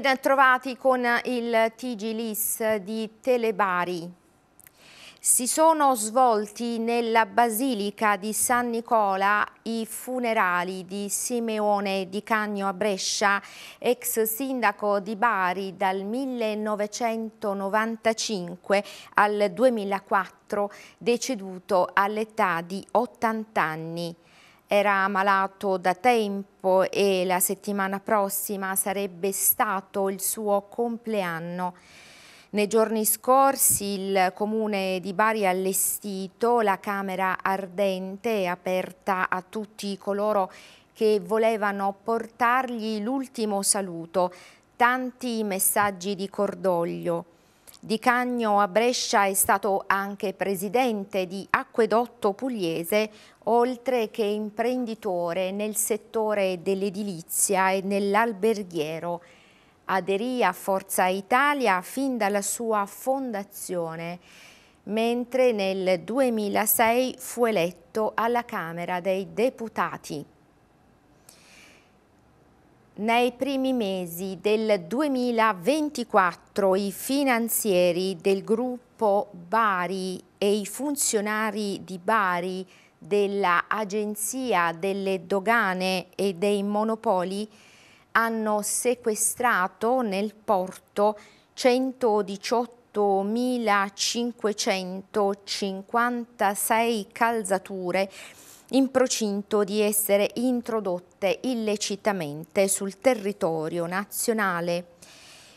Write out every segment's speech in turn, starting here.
Ben trovati con il TG LIS di Telebari. Si sono svolti nella Basilica di San Nicola i funerali di Simeone di Cagno a Brescia, ex sindaco di Bari dal 1995 al 2004, deceduto all'età di 80 anni era malato da tempo e la settimana prossima sarebbe stato il suo compleanno. Nei giorni scorsi il comune di Bari ha allestito la Camera Ardente aperta a tutti coloro che volevano portargli l'ultimo saluto, tanti messaggi di cordoglio. Di Cagno a Brescia è stato anche presidente di Acquedotto Pugliese, oltre che imprenditore nel settore dell'edilizia e nell'alberghiero. Aderì a Forza Italia fin dalla sua fondazione, mentre nel 2006 fu eletto alla Camera dei Deputati. Nei primi mesi del 2024 i finanzieri del gruppo Bari e i funzionari di Bari dell'Agenzia delle Dogane e dei Monopoli hanno sequestrato nel porto 118.556 calzature in procinto di essere introdotte illecitamente sul territorio nazionale.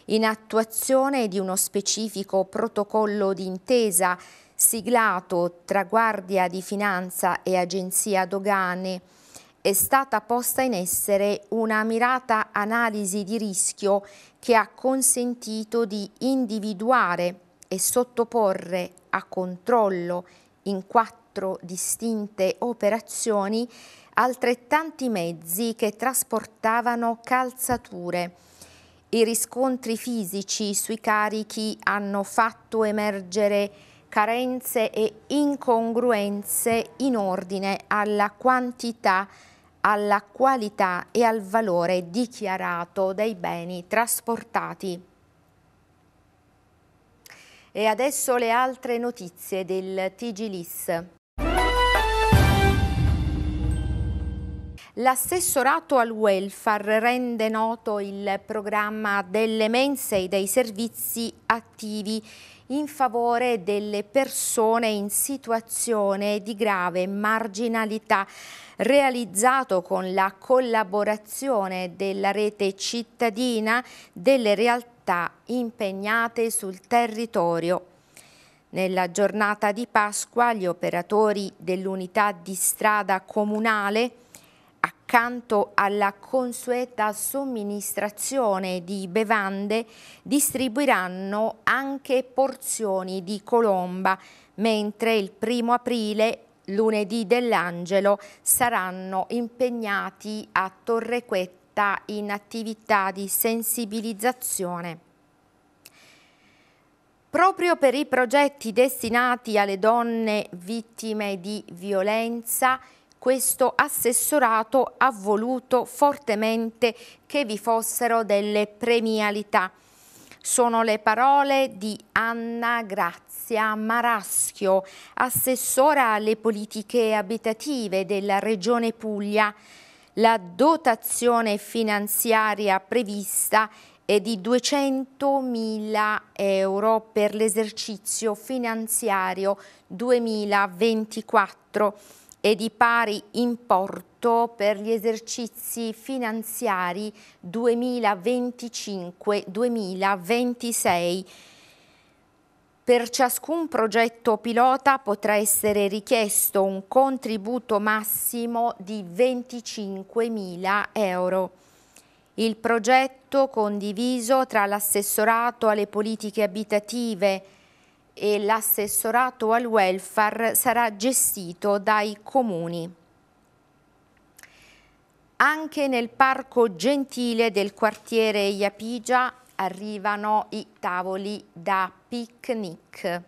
In attuazione di uno specifico protocollo d'intesa siglato tra Guardia di Finanza e Agenzia Dogane, è stata posta in essere una mirata analisi di rischio che ha consentito di individuare e sottoporre a controllo in quattro quattro distinte operazioni altrettanti mezzi che trasportavano calzature. I riscontri fisici sui carichi hanno fatto emergere carenze e incongruenze in ordine alla quantità, alla qualità e al valore dichiarato dei beni trasportati. E adesso le altre notizie del TG LIS. L'assessorato al welfare rende noto il programma delle mense e dei servizi attivi in favore delle persone in situazione di grave marginalità realizzato con la collaborazione della rete cittadina delle realtà impegnate sul territorio. Nella giornata di Pasqua gli operatori dell'unità di strada comunale accanto alla consueta somministrazione di bevande distribuiranno anche porzioni di colomba, mentre il primo aprile lunedì dell'Angelo saranno impegnati a Torrequetta in attività di sensibilizzazione. Proprio per i progetti destinati alle donne vittime di violenza, questo assessorato ha voluto fortemente che vi fossero delle premialità. Sono le parole di Anna Grazia Maraschio, assessora alle politiche abitative della Regione Puglia. La dotazione finanziaria prevista è di 200.000 euro per l'esercizio finanziario 2024 e di pari importo per gli esercizi finanziari 2025-2026. Per ciascun progetto pilota potrà essere richiesto un contributo massimo di 25.000 euro. Il progetto condiviso tra l'assessorato alle politiche abitative, e l'assessorato al welfare sarà gestito dai comuni. Anche nel parco gentile del quartiere Iapigia arrivano i tavoli da picnic.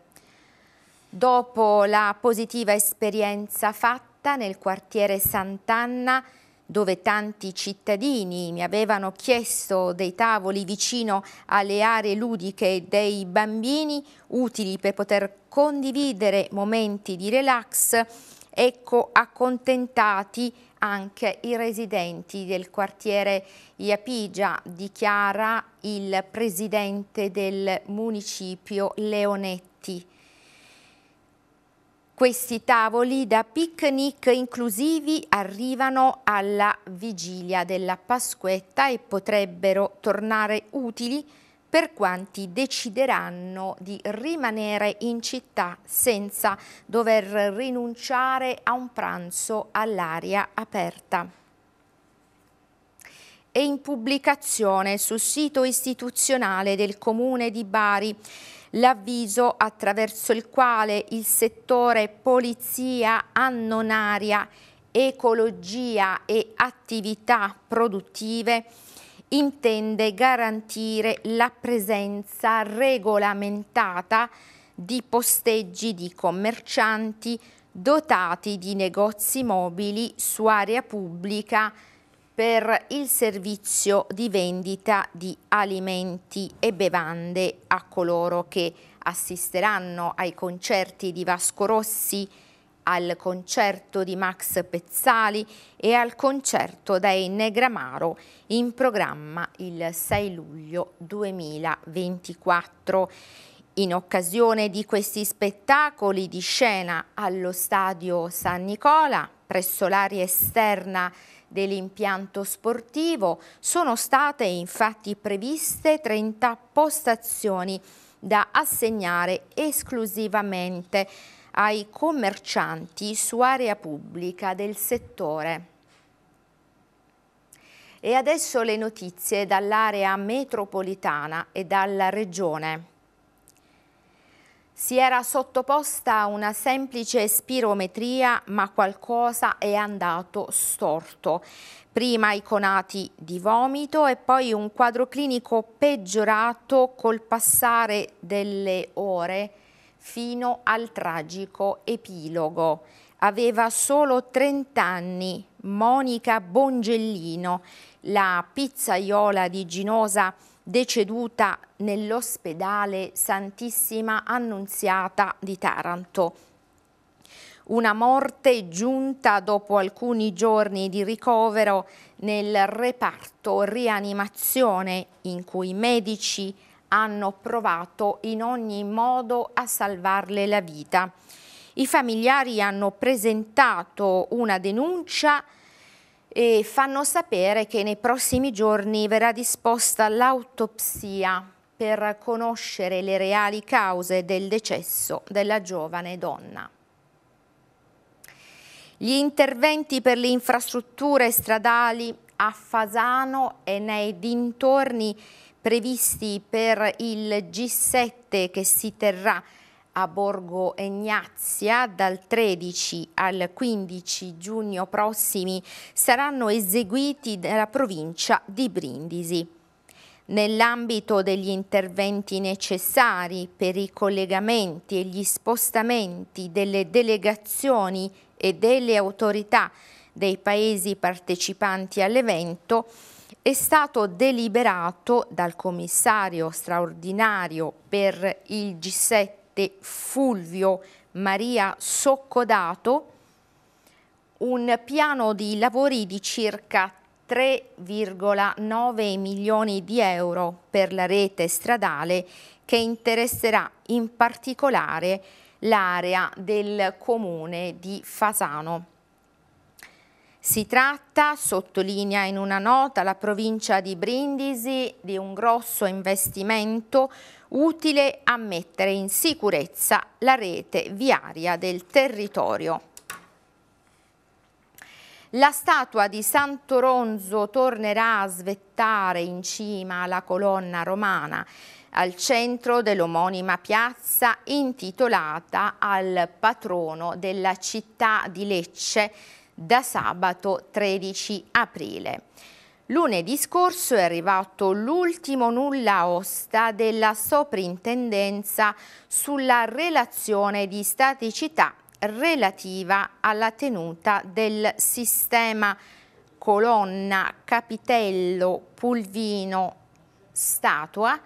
Dopo la positiva esperienza fatta nel quartiere Sant'Anna, dove tanti cittadini mi avevano chiesto dei tavoli vicino alle aree ludiche dei bambini utili per poter condividere momenti di relax, ecco accontentati anche i residenti del quartiere Iapigia, dichiara il presidente del municipio Leonetti. Questi tavoli da picnic inclusivi arrivano alla vigilia della Pasquetta e potrebbero tornare utili per quanti decideranno di rimanere in città senza dover rinunciare a un pranzo all'aria aperta e in pubblicazione sul sito istituzionale del Comune di Bari l'avviso attraverso il quale il settore polizia annonaria, ecologia e attività produttive intende garantire la presenza regolamentata di posteggi di commercianti dotati di negozi mobili su area pubblica per il servizio di vendita di alimenti e bevande a coloro che assisteranno ai concerti di Vasco Rossi, al concerto di Max Pezzali e al concerto da Enne Gramaro in programma il 6 luglio 2024. In occasione di questi spettacoli di scena allo stadio San Nicola, presso l'aria esterna dell'impianto sportivo. Sono state infatti previste 30 postazioni da assegnare esclusivamente ai commercianti su area pubblica del settore. E adesso le notizie dall'area metropolitana e dalla regione. Si era sottoposta a una semplice spirometria, ma qualcosa è andato storto. Prima i conati di vomito e poi un quadro clinico peggiorato col passare delle ore fino al tragico epilogo. Aveva solo 30 anni, Monica Bongellino, la pizzaiola di Ginosa deceduta nell'ospedale Santissima Annunziata di Taranto. Una morte giunta dopo alcuni giorni di ricovero nel reparto rianimazione in cui i medici hanno provato in ogni modo a salvarle la vita. I familiari hanno presentato una denuncia e fanno sapere che nei prossimi giorni verrà disposta l'autopsia per conoscere le reali cause del decesso della giovane donna. Gli interventi per le infrastrutture stradali a Fasano e nei dintorni previsti per il G7 che si terrà a Borgo Egnazia dal 13 al 15 giugno prossimi saranno eseguiti nella provincia di Brindisi. Nell'ambito degli interventi necessari per i collegamenti e gli spostamenti delle delegazioni e delle autorità dei paesi partecipanti all'evento, è stato deliberato dal commissario straordinario per il G7 parte Fulvio Maria Soccodato, un piano di lavori di circa 3,9 milioni di euro per la rete stradale che interesserà in particolare l'area del comune di Fasano. Si tratta, sottolinea in una nota la provincia di Brindisi, di un grosso investimento utile a mettere in sicurezza la rete viaria del territorio. La statua di Santo Ronzo tornerà a svettare in cima alla colonna romana al centro dell'omonima piazza intitolata al patrono della città di Lecce da sabato 13 aprile. Lunedì scorso è arrivato l'ultimo nulla osta della soprintendenza sulla relazione di staticità relativa alla tenuta del sistema colonna capitello pulvino statua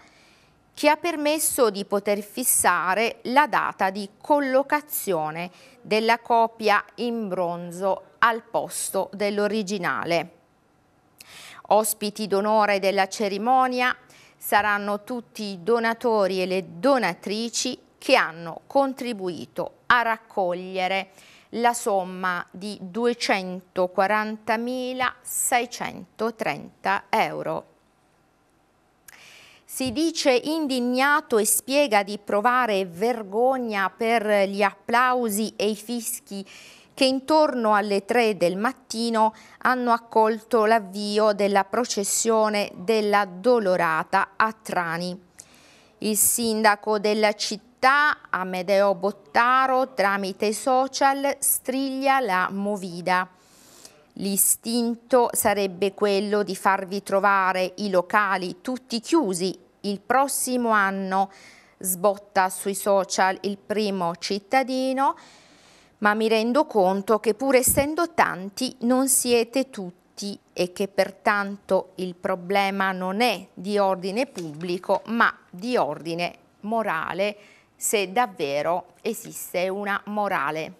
che ha permesso di poter fissare la data di collocazione della copia in bronzo al posto dell'originale. Ospiti d'onore della cerimonia saranno tutti i donatori e le donatrici che hanno contribuito a raccogliere la somma di 240.630 euro. Si dice indignato e spiega di provare vergogna per gli applausi e i fischi che intorno alle 3 del mattino hanno accolto l'avvio della processione della Dolorata a Trani. Il sindaco della città, Amedeo Bottaro, tramite social striglia la movida. L'istinto sarebbe quello di farvi trovare i locali tutti chiusi il prossimo anno, sbotta sui social il primo cittadino ma mi rendo conto che pur essendo tanti non siete tutti e che pertanto il problema non è di ordine pubblico ma di ordine morale se davvero esiste una morale.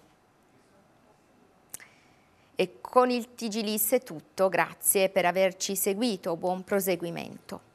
E con il TG è tutto, grazie per averci seguito, buon proseguimento.